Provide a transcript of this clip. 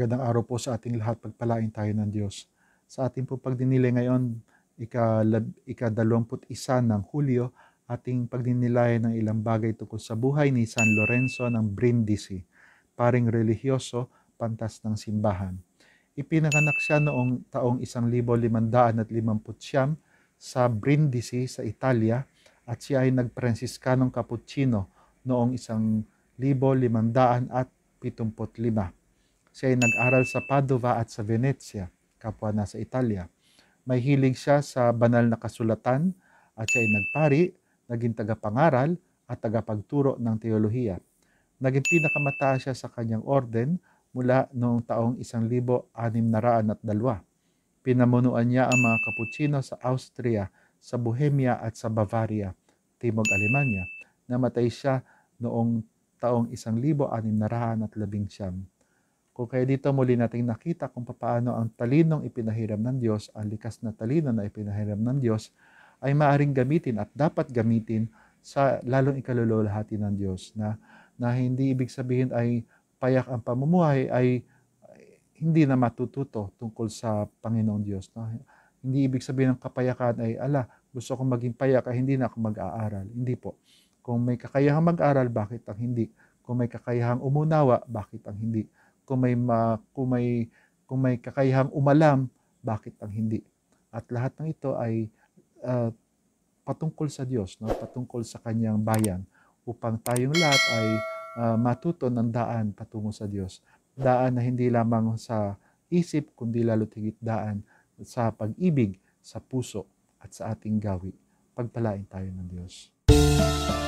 Magandang araw po sa ating lahat. Pagpalain tayo ng Diyos. Sa ating po pagdinilay ngayon, ika-21 ng Hulyo, ating pagdinilay ng ilang bagay tungkol sa buhay ni San Lorenzo ng Brindisi, paring relihiyoso, pantas ng simbahan. Ipinanganak siya noong taong 1559 sa Brindisi sa Italia at siya ay nagprensiskanong Cappuccino noong 1575. Siya ay nag-aral sa Padova at sa Venezia, kapwa na sa Italia. May hilig siya sa banal na kasulatan at siya ay nagpari, naging tagapangaral at tagapagturo ng teolohiya. Naging pinakamataas siya sa kanyang orden mula noong taong 1602. Pinamunuan niya ang mga Kapuchino sa Austria, sa Bohemia at sa Bavaria, Timog Alemanya. Namatay siya noong taong 1619. Kung kaya dito muli nating nakita kung paano ang talinong ipinahiram ng Diyos, ang likas na talino na ipinahiram ng Diyos, ay maaring gamitin at dapat gamitin sa lalong ikalululahati ng Diyos na, na hindi ibig sabihin ay payak ang pamumuhay ay hindi na matututo tungkol sa Panginoong Diyos. No? Hindi ibig sabihin ng kapayakan ay, ala, gusto kong maging payak ay hindi na ako mag-aaral. Hindi po. Kung may kakayahang mag-aral, bakit ang hindi? Kung may kakayahang umunawa, bakit ang hindi? kung may, ma, kung may, kung may kakayahang umalam, bakit ang hindi? At lahat ng ito ay uh, patungkol sa Diyos, no? patungkol sa kanyang bayan, upang tayong lahat ay uh, matuto ng daan patungo sa Diyos. Daan na hindi lamang sa isip, kundi lalo't higit daan sa pag-ibig, sa puso, at sa ating gawi. Pagpalain tayo ng Diyos. Music